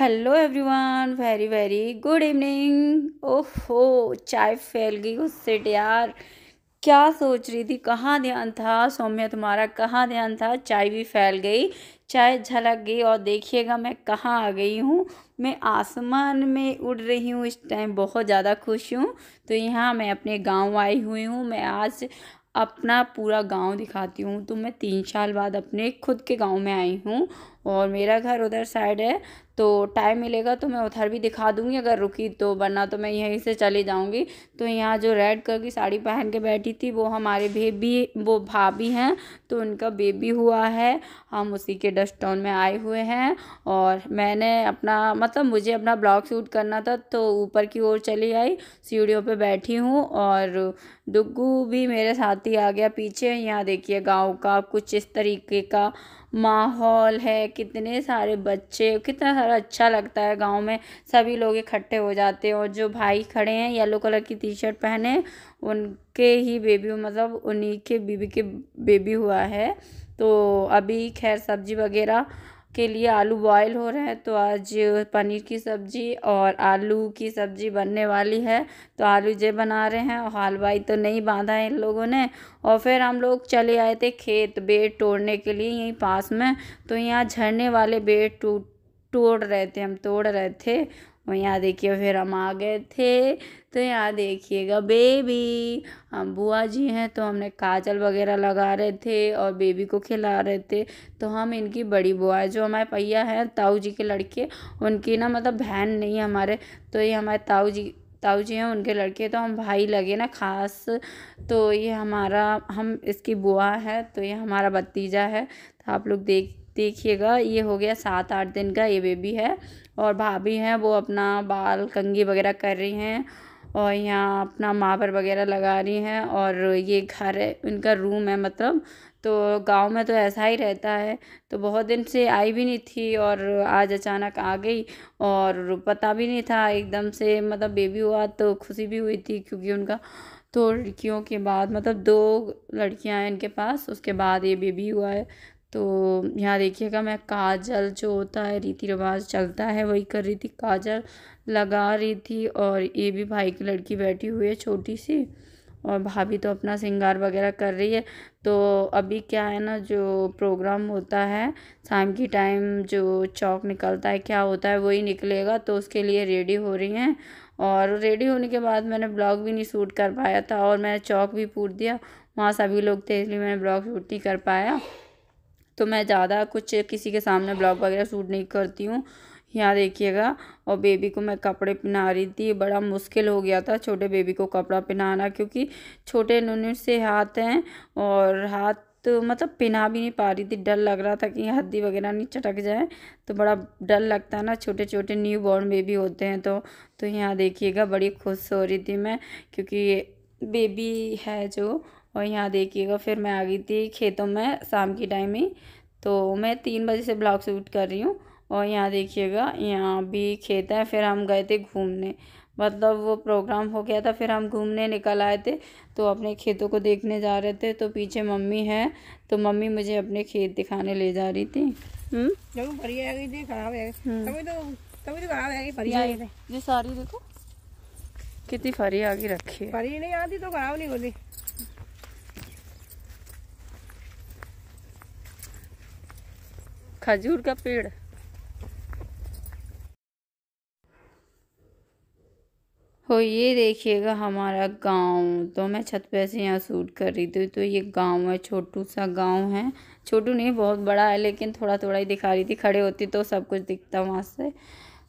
Hello everyone very very good evening ओहो चाय फैल गई उससे यार क्या सोच रही थी कहाँ ध्यान था सौम्य तुम्हारा कहाँ ध्यान था चाय भी फैल गई चाय झलक गई और देखिएगा मैं कहाँ आ गई हूँ मैं आसमान में उड़ रही हूँ इस टाइम बहुत ज़्यादा खुश हूँ तो यहाँ मैं अपने गांव आई हुई हूँ मैं आज अपना पूरा गांव दिखाती हूँ तो मैं तीन साल बाद अपने खुद के गांव में आई हूँ और मेरा घर उधर साइड है तो टाइम मिलेगा तो मैं उधर भी दिखा दूँगी अगर रुकी तो वरना तो मैं यहीं से चली जाऊँगी तो यहाँ जो रेड कलर की साड़ी पहन के बैठी थी वो हमारे बेबी वो भाभी हैं तो उनका बेबी हुआ है हम उसी के डस्ट टाउन में आए हुए हैं और मैंने अपना मतलब मुझे अपना ब्लॉग शूट करना था तो ऊपर की ओर चली आई सीढ़ियों पर बैठी हूँ और दुग्गू भी मेरे साथ ही आ गया पीछे यहाँ देखिए गांव का कुछ इस तरीके का माहौल है कितने सारे बच्चे कितना सारा अच्छा लगता है गाँव में सभी लोग इकट्ठे हो जाते हैं और जो भाई खड़े हैं येलो कलर की टी शर्ट पहने उनके ही बेबी मतलब उन्हीं के बीबी के बेबी हुआ है तो अभी खैर सब्जी वगैरह के लिए आलू बॉयल हो रहे हैं तो आज पनीर की सब्ज़ी और आलू की सब्ज़ी बनने वाली है तो आलू जे बना रहे हैं और हलवाई तो नहीं बांधा है इन लोगों ने और फिर हम लोग चले आए थे खेत बेड़ तोड़ने के लिए यहीं पास में तो यहाँ झरने वाले बेड़ टूट तोड़ रहे थे हम तोड़ रहे थे और यहाँ देखिए फिर हम आ गए थे तो यहाँ देखिएगा बेबी हम बुआ जी हैं तो हमने काजल वगैरह लगा रहे थे और बेबी को खिला रहे थे तो हम इनकी बड़ी बुआ जो हमारे भैया हैं ताऊ जी के लड़के उनकी ना मतलब बहन नहीं हमारे तो ये हमारे ताऊ जी ताऊ जी हैं उनके लड़के तो हम भाई लगे ना खास तो ये हमारा हम इसकी बुआ है तो ये हमारा भतीजा है तो आप लोग देख देखिएगा ये हो गया सात आठ दिन का ये बेबी है और भाभी हैं वो अपना बाल कंगी वगैरह कर रही हैं और यहाँ अपना मावर वगैरह लगा रही हैं और ये घर है उनका रूम है मतलब तो गांव में तो ऐसा ही रहता है तो बहुत दिन से आई भी नहीं थी और आज अचानक आ गई और पता भी नहीं था एकदम से मतलब बेबी हुआ तो खुशी भी हुई थी क्योंकि उनका तो लड़कियों के बाद मतलब दो लड़कियां हैं इनके पास उसके बाद ये बेबी हुआ है तो यहाँ देखिएगा मैं काजल जो होता है रीति रिवाज चलता है वही कर रही थी काजल लगा रही थी और ये भी भाई की लड़की बैठी हुई है छोटी सी और भाभी तो अपना श्रृंगार वगैरह कर रही है तो अभी क्या है ना जो प्रोग्राम होता है शाम की टाइम जो चौक निकलता है क्या होता है वही निकलेगा तो उसके लिए रेडी हो रही हैं और रेडी होने के बाद मैंने ब्लॉग भी नहीं शूट कर पाया था और मैंने चौक भी पूट दिया वहाँ सभी लोग थे इसलिए मैंने ब्लॉग शूट नहीं कर पाया तो मैं ज़्यादा कुछ किसी के सामने ब्लॉग वगैरह शूट नहीं करती हूँ यहाँ देखिएगा और बेबी को मैं कपड़े पहना रही थी बड़ा मुश्किल हो गया था छोटे बेबी को कपड़ा पहनाना क्योंकि छोटे नुन से हाथ हैं और हाथ तो मतलब पहना भी नहीं पा रही थी डर लग रहा था कि हद्दी वगैरह नहीं चटक जाए तो बड़ा डर लगता है ना छोटे छोटे न्यू बॉर्न बेबी होते हैं तो तो यहाँ देखिएगा बड़ी खुश हो रही थी मैं क्योंकि बेबी है जो और यहाँ देखिएगा फिर मैं आ गई थी खेतों में शाम के टाइम ही तो मैं तीन बजे से ब्लॉग शूट कर रही हूँ और यहाँ देखिएगा यहाँ भी खेत है फिर हम गए थे घूमने मतलब वो प्रोग्राम हो गया था फिर हम घूमने निकल आए थे तो अपने खेतों को देखने जा रहे थे तो पीछे मम्मी है तो मम्मी मुझे अपने खेत दिखाने ले जा रही थी हम्म? जो सारी देखो कितनी फरी आगे रखी है फरी नहीं आती तो खराब नहीं होती खजूर का पेड़ हो ये देखिएगा हमारा गांव तो मैं छत पे ऐसे यहाँ सूट कर रही थी तो ये गांव है छोटू सा गांव है छोटू नहीं बहुत बड़ा है लेकिन थोड़ा थोड़ा ही दिखा रही थी खड़े होती तो सब कुछ दिखता वहाँ से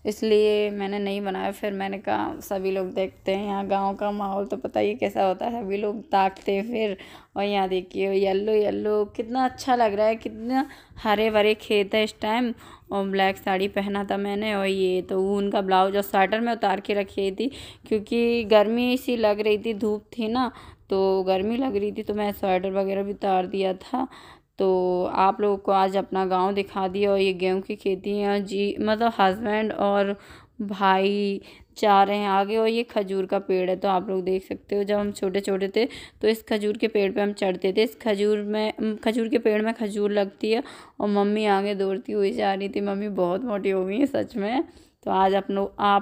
इसलिए मैंने नहीं बनाया फिर मैंने कहा सभी लोग देखते हैं यहाँ गांव का माहौल तो पता ही कैसा होता है सभी लोग ताकते हैं फिर और यहाँ देखिए येलो येलो कितना अच्छा लग रहा है कितना हरे भरे खेत है इस टाइम और ब्लैक साड़ी पहना था मैंने और ये तो ऊन का ब्लाउज और स्वेटर में उतार के रखी थी क्योंकि गर्मी सी लग रही थी धूप थी ना तो गर्मी लग रही थी तो मैं स्वेटर वगैरह भी उतार दिया था तो आप लोगों को आज अपना गांव दिखा दिया और ये गेहूं की खेती है जी मतलब हस्बैंड और भाई जा रहे हैं आगे और ये खजूर का पेड़ है तो आप लोग देख सकते हो जब हम छोटे छोटे थे तो इस खजूर के पेड़ पे हम चढ़ते थे इस खजूर में खजूर के पेड़ में खजूर लगती है और मम्मी आगे दौड़ती हुई जा रही थी मम्मी बहुत मोटी हो गई है सच में तो आज अपनों आप